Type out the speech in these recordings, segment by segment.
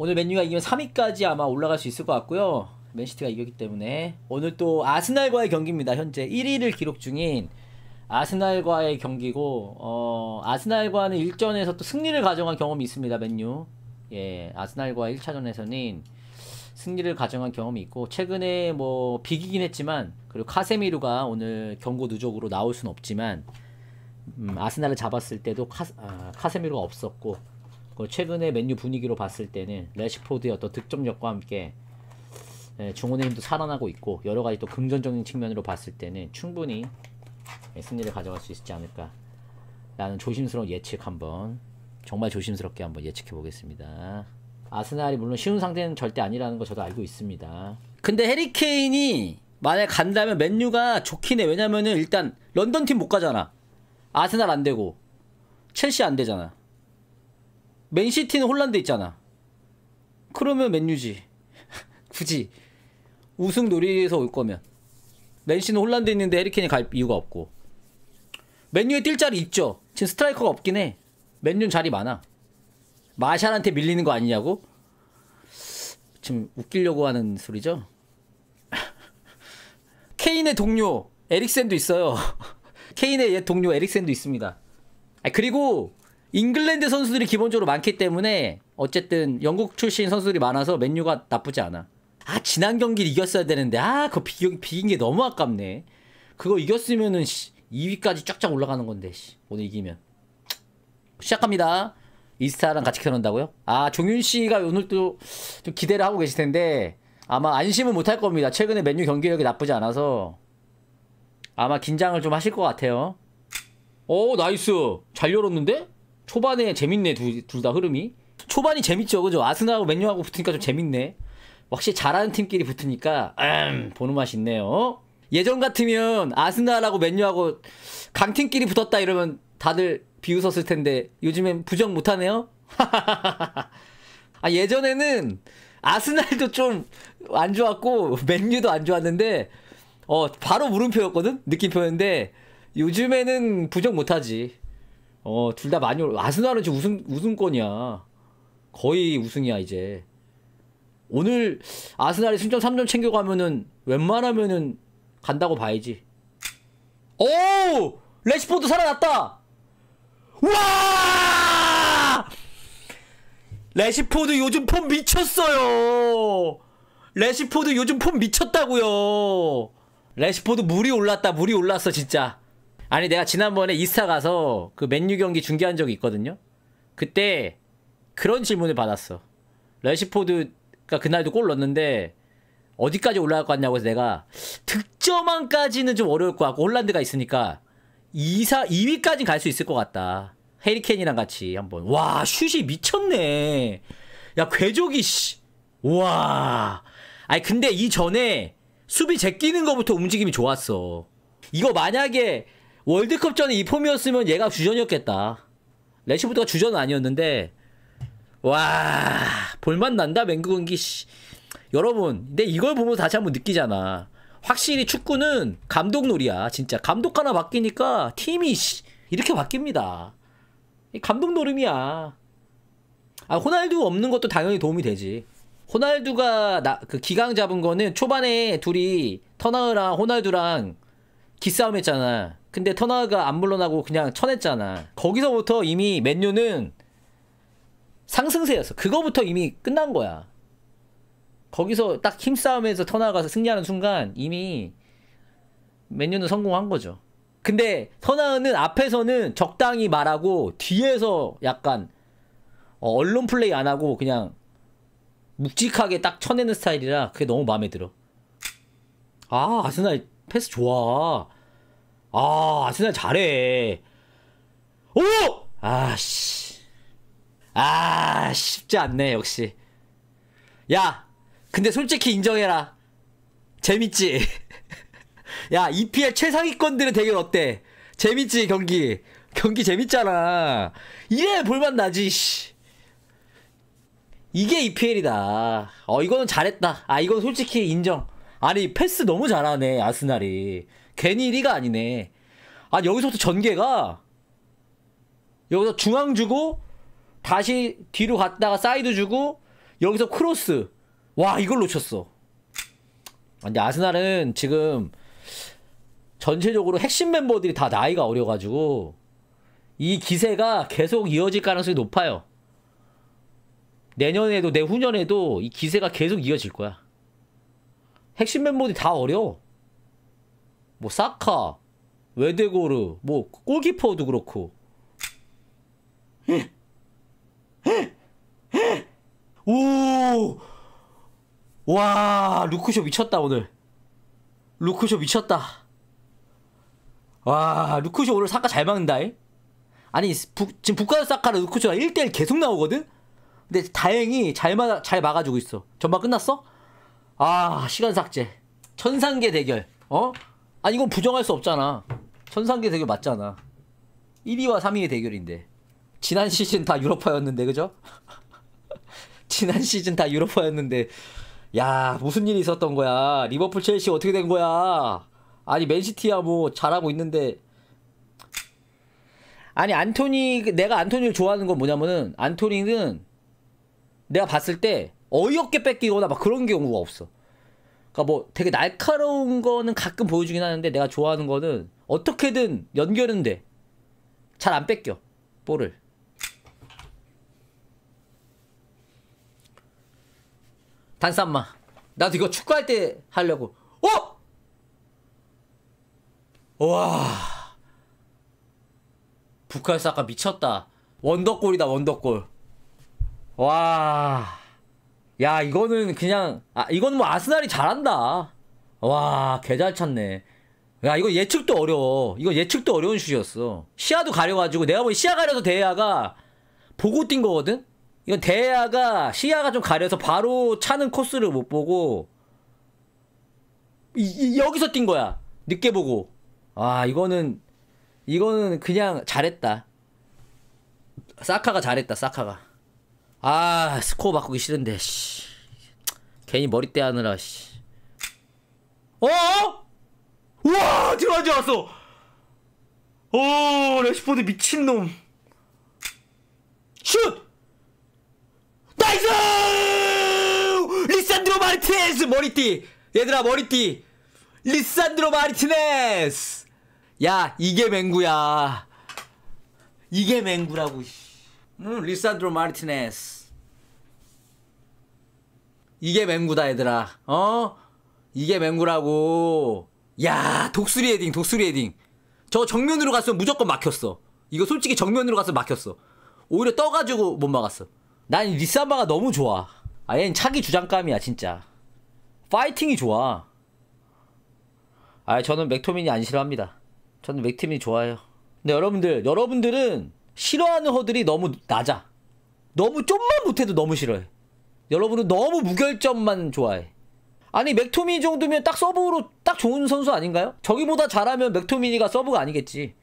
오늘 맨유가 이기면 3위까지 아마 올라갈 수 있을 것 같고요. 맨시티가 이겼기 때문에 오늘 또 아스날과의 경기입니다. 현재 1위를 기록 중인 아스날과의 경기고 어, 아스날과는 1전에서 또 승리를 가져간 경험이 있습니다. 맨유. 예, 아스날과 1차전에서는 승리를 가져간 경험이 있고 최근에 뭐 비기긴 했지만 그리고 카세미루가 오늘 경고 누적으로 나올 순 없지만 음, 아스날을 잡았을 때도 카, 아, 카세미루가 없었고 그 최근에 맨유 분위기로 봤을 때는 레시포드의 어떤 득점력과 함께 예, 중원의 힘도 살아나고 있고 여러 가지 또 긍정적인 측면으로 봤을 때는 충분히 승리를 가져갈 수 있지 않을까 라는 조심스러운 예측 한번 정말 조심스럽게 한번 예측해 보겠습니다 아스날이 물론 쉬운 상대는 절대 아니라는 거 저도 알고 있습니다 근데 해리케인이 만약 간다면 맨유가 좋긴 해 왜냐면은 일단 런던팀 못 가잖아 아스날 안 되고 첼시 안 되잖아 맨시티는 홀란드 있잖아. 그러면 맨유지. 굳이 우승 놀이에서 올 거면 맨시는 홀란드 있는데 해리케인이 갈 이유가 없고 맨유에 뛸 자리 있죠. 지금 스트라이커가 없긴 해. 맨유는 자리 많아. 마샬한테 밀리는 거 아니냐고? 지금 웃기려고 하는 소리죠? 케인의 동료 에릭센도 있어요. 케인의 옛 동료 에릭센도 있습니다. 아, 그리고 잉글랜드 선수들이 기본적으로 많기 때문에 어쨌든 영국 출신 선수들이 많아서 맨유가 나쁘지 않아. 아 지난 경기를 이겼어야 되는데 아 그거 비, 긴게 너무 아깝네. 그거 이겼으면은 씨, 2위까지 쫙쫙 올라가는 건데 씨, 오늘 이기면. 시작합니다. 이스타랑 같이 켜놓는다고요? 아 종윤 씨가 오늘 도좀 기대를 하고 계실 텐데 아마 안심은 못 할 겁니다. 최근에 맨유 경기력이 나쁘지 않아서 아마 긴장을 좀 하실 것 같아요. 오 나이스 잘 열었는데? 초반에 재밌네 둘 다 흐름이 초반이 재밌죠 그죠 아스날하고 맨유하고 붙으니까 좀 재밌네 확실히 잘하는 팀끼리 붙으니까 음, 보는 맛이 있네요 예전 같으면 아스날하고 맨유하고 강팀끼리 붙었다 이러면 다들 비웃었을 텐데 요즘엔 부정 못하네요 아 예전에는 아스날도 좀 안 좋았고 맨유도 안 좋았는데 어 바로 물음표였거든 느낌표였는데 요즘에는 부정 못하지 어, 둘 다 많이 올라. 아스날은 지금 우승 우승권이야. 거의 우승이야 이제. 오늘 아스날이 승점 3점 챙겨가면은 웬만하면은 간다고 봐야지. 오! 레시포드 살아났다. 와! 레시포드 요즘 폼 미쳤어요. 레시포드 요즘 폼 미쳤다고요. 레시포드 물이 올랐다. 물이 올랐어 진짜. 아니 내가 지난번에 이스타 가서 그 맨유 경기 중계한 적이 있거든요. 그때 그런 질문을 받았어. 레시포드가 그러니까 그날도 골 넣었는데 어디까지 올라갈 것 같냐고 해서 내가 득점왕까지는 좀 어려울 것 같고 홀란드가 있으니까 2사 2위까지 갈 수 있을 것 같다. 헤리케인이랑 같이 한번 와 슛이 미쳤네. 야 궤적이 씨. 와. 아니 근데 이전에 수비 제끼는 것부터 움직임이 좋았어. 이거 만약에 월드컵 전에 이 폼이었으면 얘가 주전이었겠다. 레시브드가 주전은 아니었는데 와 볼만 난다 맹구 경기 씨. 여러분 근데 이걸 보면서 다시 한번 느끼잖아. 확실히 축구는 감독놀이야 진짜 감독 하나 바뀌니까 팀이 씨, 이렇게 바뀝니다. 감독놀음이야아 호날두 없는 것도 당연히 도움이 되지. 호날두가 나그 기강 잡은 거는 초반에 둘이 터나흐랑 호날두랑 기싸움했잖아. 근데 터너가 안 물러나고 그냥 쳐냈잖아. 거기서부터 이미 맨유는 상승세였어. 그거부터 이미 끝난 거야. 거기서 딱 힘싸움에서 터나가 승리하는 순간 이미 맨유는 성공한 거죠. 근데 터나는 앞에서는 적당히 말하고 뒤에서 약간 어, 언론 플레이 안 하고 그냥 묵직하게 딱 쳐내는 스타일이라 그게 너무 마음에 들어. 아 아스날 패스 좋아. 아, 아스날 잘해. 오! 아씨. 아, 쉽지 않네, 역시. 야, 근데 솔직히 인정해라. 재밌지? 야, EPL 최상위권들의 대결 어때? 재밌지, 경기? 경기 재밌잖아. 이래 볼만 나지, 씨. 이게 EPL이다. 어, 이거는 잘했다. 아, 이건 솔직히 인정. 아니, 패스 너무 잘하네, 아스날이. 괜히 1위가 아니네. 아, 여기서부터 전개가 여기서 중앙 주고 다시 뒤로 갔다가 사이드 주고 여기서 크로스. 와, 이걸 놓쳤어. 근데 아스날은 지금 전체적으로 핵심 멤버들이 다 나이가 어려가지고 이 기세가 계속 이어질 가능성이 높아요. 내년에도 내후년에도 이 기세가 계속 이어질 거야. 핵심 멤버들이 다 어려워. 뭐 사카, 외데고르, 뭐 골키퍼도 그렇고. 오! 와, 루크쇼 미쳤다 오늘. 루크쇼 미쳤다. 와, 루크쇼 오늘 사카 잘 막는다. 아니, 부, 지금 북한 사카랑 루크쇼가 1대1 계속 나오거든. 근데 다행히 잘 막, 잘 막아주고 있어. 전반 끝났어? 아, 시간 삭제. 천상계 대결. 어? 아니 이건 부정할 수 없잖아. 천상계 대결 맞잖아. 1위와 3위의 대결인데. 지난 시즌 다 유로파였는데 그죠? 지난 시즌 다 유로파였는데 야 무슨 일이 있었던 거야 리버풀 첼시 어떻게 된 거야 아니 맨시티야 뭐 잘하고 있는데 아니 안토니 내가 안토니를 좋아하는 건 뭐냐면은 안토니는 내가 봤을 때 어이없게 뺏기거나 막 그런 경우가 없어 그러니까 뭐 되게 날카로운 거는 가끔 보여주긴 하는데 내가 좋아하는 거는 어떻게든 연결은 돼. 잘 안 뺏겨. 볼을. 단쌈마. 나도 이거 축구할 때 하려고. 어? 와. 북한 사카 미쳤다. 원더골이다, 원더골. 와. 야 이거는 그냥 아 이건 뭐 아스날이 잘한다 와개잘 찼네 야 이거 예측도 어려워 이거 예측도 어려운 슛이었어 시야도 가려가지고 내가 보기 시야 가려서 대야가 보고 뛴 거거든 이건 대야가 시야가 좀 가려서 바로 차는 코스를 못 보고 이, 이, 여기서 뛴 거야 늦게 보고 와 아, 이거는 이거는 그냥 잘했다 사카가 잘했다 사카가 아 스코어 바꾸기 싫은데 씨 괜히 머리 떼하느라 씨 어? 우와 들어간 줄 알았어 오 레시포드 미친놈 슛 나이스 리산드로 마르티네스 머리띠 얘들아 머리띠 리산드로 마르티네스 야 이게 맹구야 이게 맹구라고 씨. 음, 리산드로 마르티네스. 이게 맹구다, 얘들아. 어? 이게 맹구라고. 야, 독수리 헤딩, 독수리 헤딩. 저 정면으로 갔으면 무조건 막혔어. 이거 솔직히 정면으로 갔으면 막혔어. 오히려 떠가지고 못 막았어. 난 리사바가 너무 좋아. 아, 얘 차기 주장감이야, 진짜. 파이팅이 좋아. 아, 저는 맥토민이 안 싫어합니다. 저는 맥토민이 좋아요. 근데 여러분들, 여러분들은 싫어하는 허들이 너무 낮아. 너무 좀만 못해도 너무 싫어해. 여러분은 너무 무결점만 좋아해. 아니 맥토미 정도면 딱 서브로 딱 좋은 선수 아닌가요? 저기보다 잘하면 맥토미니가 서브가 아니겠지.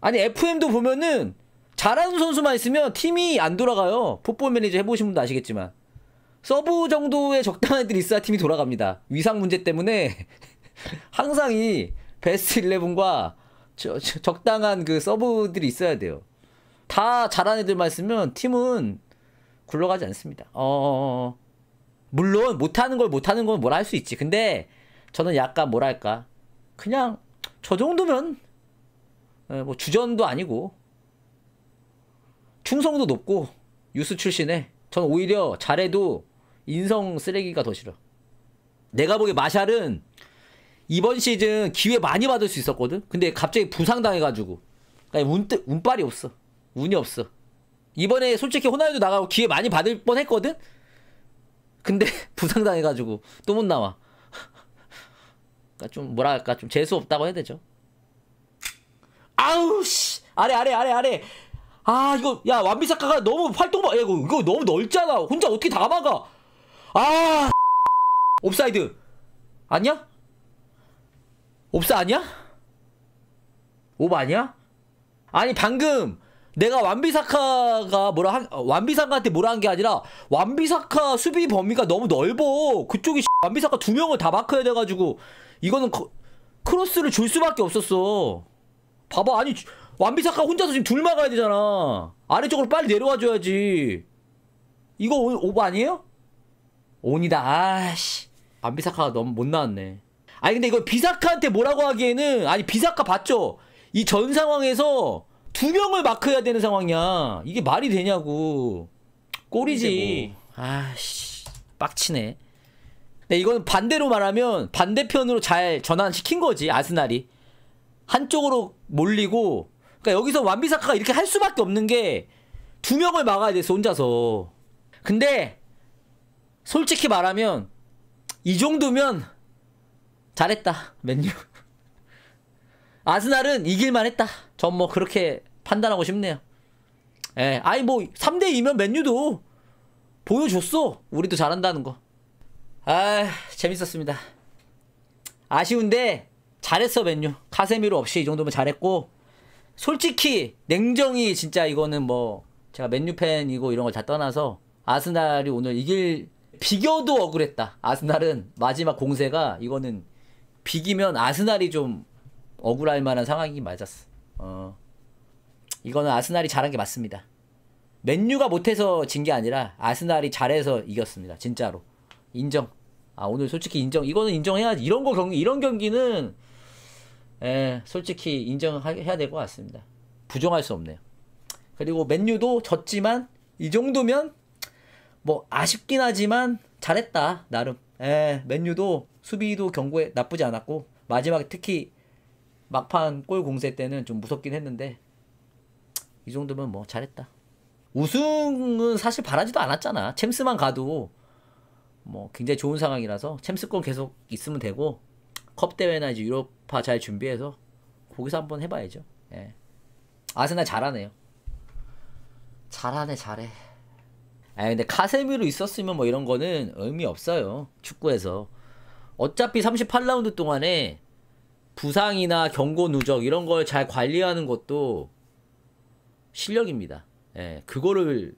아니 FM도 보면은 잘하는 선수만 있으면 팀이 안 돌아가요. 풋볼 매니저 해보신 분도 아시겠지만 서브 정도의 적당한 애들이 있어야 팀이 돌아갑니다. 위상 문제 때문에 항상 이 베스트 11과 저, 저, 적당한 그 서브들이 있어야 돼요. 다 잘한 애들만 있으면 팀은 굴러가지 않습니다. 어, 어, 어, 어. 물론 못하는 걸 못하는 건뭘할 수 있지. 근데 저는 약간 뭐랄까 그냥 저 정도면 예, 뭐 주전도 아니고 충성도 높고 유스 출신에 전 오히려 잘해도 인성 쓰레기가 더 싫어. 내가 보기에 마샬은 이번 시즌 기회 많이 받을 수 있었거든. 근데 갑자기 부상당해가지고 그러운 그러니까 운빨이 없어. 운이 없어. 이번에 솔직히 호날두 나가고 기회 많이 받을 뻔 했거든? 근데 부상당해가지고 또 못 나와. 그니까좀 뭐랄까 좀 재수 없다고 해야 되죠. 아우 씨 아래 아래 아래 아래 아 이거 야 완비사카가 너무 활동 봐 이거 이거 너무 넓잖아 혼자 어떻게 다 막아 아 옵사이드 아니야 옵사 아니야 옵바 아니야 아니 방금 내가 완비사카가 뭐라 한 어, 완비사카한테 뭐라 한 게 아니라 완비사카 수비 범위가 너무 넓어 그쪽이 완비사카 두 명을 다마혀야 돼가지고 이거는 거, 크로스를 줄 수밖에 없었어 봐봐 아니 완비사카 혼자서 지금 둘 막아야 되잖아 아래쪽으로 빨리 내려와줘야지 이거 오, 오버 아니에요? 온이다 아씨 완비사카가 너무 못 나왔네 아니 근데 이거 비사카한테 뭐라고 하기에는 아니 비사카 봤죠? 이 전 상황에서 두 명을 마크해야 되는 상황이야. 이게 말이 되냐고. 꼴이지. 뭐. 아씨 빡치네. 네, 이건 반대로 말하면 반대편으로 잘 전환시킨 거지 아스날이 한쪽으로 몰리고 그러니까 여기서 완비사카가 이렇게 할 수밖에 없는 게 두 명을 막아야 돼서 혼자서 근데 솔직히 말하면 이 정도면 잘했다 맨유 아스날은 이길만 했다 전뭐 그렇게 판단하고 싶네요. 예, 아니 뭐 3대 2면 맨유도 보여줬어. 우리도 잘한다는 거. 아, 재밌었습니다. 아쉬운데 잘했어 맨유. 카세미로 없이 이 정도면 잘했고 솔직히 냉정히 진짜 이거는 뭐 제가 맨유 팬이고 이런 걸 다 떠나서 아스날이 오늘 이길 비겨도 억울했다. 아스날은 마지막 공세가 이거는 비기면 아스날이 좀 억울할 만한 상황이 맞았어. 어, 이거는 아스날이 잘한 게 맞습니다. 맨유가 못해서 진 게 아니라 아스날이 잘해서 이겼습니다. 진짜로 인정. 아 오늘 솔직히 인정. 이거는 인정해야지. 이런 거 경기 이런 경기는 에, 예, 솔직히 인정해야 될 것 같습니다. 부정할 수 없네요. 그리고 맨유도 졌지만 이 정도면 뭐 아쉽긴 하지만 잘했다 나름. 에, 예, 맨유도 수비도 경고에 나쁘지 않았고 마지막에 특히 막판 골 공세 때는 좀 무섭긴 했는데 이 정도면 뭐 잘했다. 우승은 사실 바라지도 않았잖아. 챔스만 가도 뭐 굉장히 좋은 상황이라서 챔스권 계속 있으면 되고 컵 대회나 이제 유로파 잘 준비해서 거기서 한번 해봐야죠. 예. 아스날 잘하네요. 잘하네 잘해. 아 근데 카세미로 있었으면 뭐 이런 거는 의미 없어요. 축구에서 어차피 38라운드 동안에 부상이나 경고 누적 이런 걸 잘 관리하는 것도 실력입니다. 예, 그거를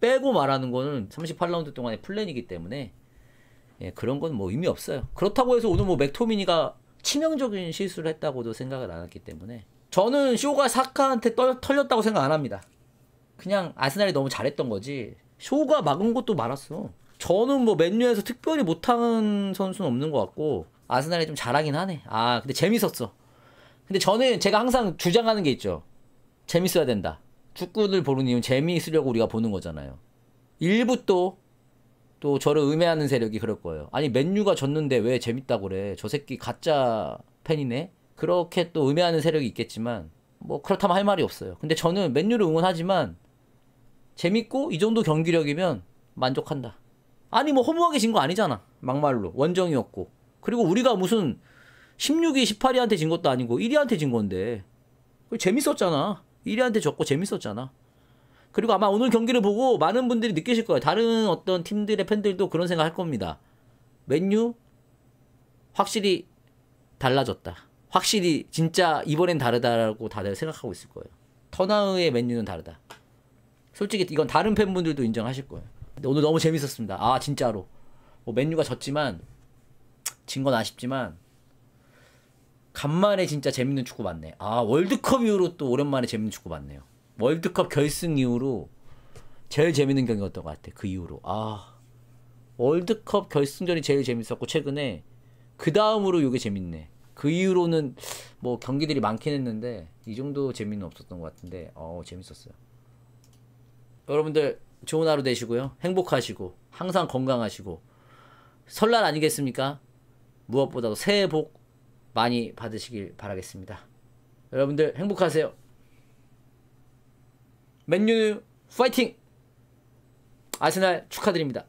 빼고 말하는 거는 38라운드 동안의 플랜이기 때문에 예, 그런 건 뭐 의미 없어요. 그렇다고 해서 오늘 뭐 맥토미니가 치명적인 실수를 했다고도 생각을 안 했기 때문에 저는 쇼가 사카한테 떨, 털렸다고 생각 안 합니다. 그냥 아스날이 너무 잘했던 거지 쇼가 막은 것도 많았어. 저는 뭐 맨유에서 특별히 못한 선수는 없는 것 같고 아스날이 좀 잘하긴 하네. 아, 근데 재밌었어. 근데 저는 제가 항상 주장하는 게 있죠. 재밌어야 된다. 축구를 보는 이유는 재미있으려고 우리가 보는 거잖아요. 일부 또, 또 저를 음해하는 세력이 그럴 거예요. 아니, 맨유가 졌는데 왜 재밌다고 그래. 저 새끼 가짜 팬이네? 그렇게 또 음해하는 세력이 있겠지만, 뭐, 그렇다면 할 말이 없어요. 근데 저는 맨유를 응원하지만, 재밌고, 이 정도 경기력이면 만족한다. 아니, 뭐, 허무하게 진 거 아니잖아. 막말로. 원정이었고. 그리고 우리가 무슨 16위, 18위한테 진 것도 아니고 1위한테 진 건데 재밌었잖아. 1위한테 졌고 재밌었잖아. 그리고 아마 오늘 경기를 보고 많은 분들이 느끼실 거예요. 다른 어떤 팀들의 팬들도 그런 생각 할 겁니다. 맨유 확실히 달라졌다. 확실히 진짜 이번엔 다르다라고 다들 생각하고 있을 거예요. 터나우의 맨유는 다르다. 솔직히 이건 다른 팬분들도 인정하실 거예요. 오늘 너무 재밌었습니다. 아 진짜로. 뭐 맨유가 졌지만 진건 아쉽지만 간만에 진짜 재밌는 축구 봤네. 아 월드컵 이후로 또 오랜만에 재밌는 축구 봤네요. 월드컵 결승 이후로 제일 재밌는 경기였던 것 같아. 그 이후로 아 월드컵 결승전이 제일 재밌었고 최근에 그 다음으로 이게 재밌네. 그 이후로는 뭐 경기들이 많긴 했는데 이 정도 재미는 없었던 것 같은데 어 재밌었어요. 여러분들 좋은 하루 되시고요. 행복하시고 항상 건강하시고 설날 아니겠습니까? 무엇보다도 새해 복 많이 받으시길 바라겠습니다. 여러분들 행복하세요. 맨유 파이팅! 아스날 축하드립니다.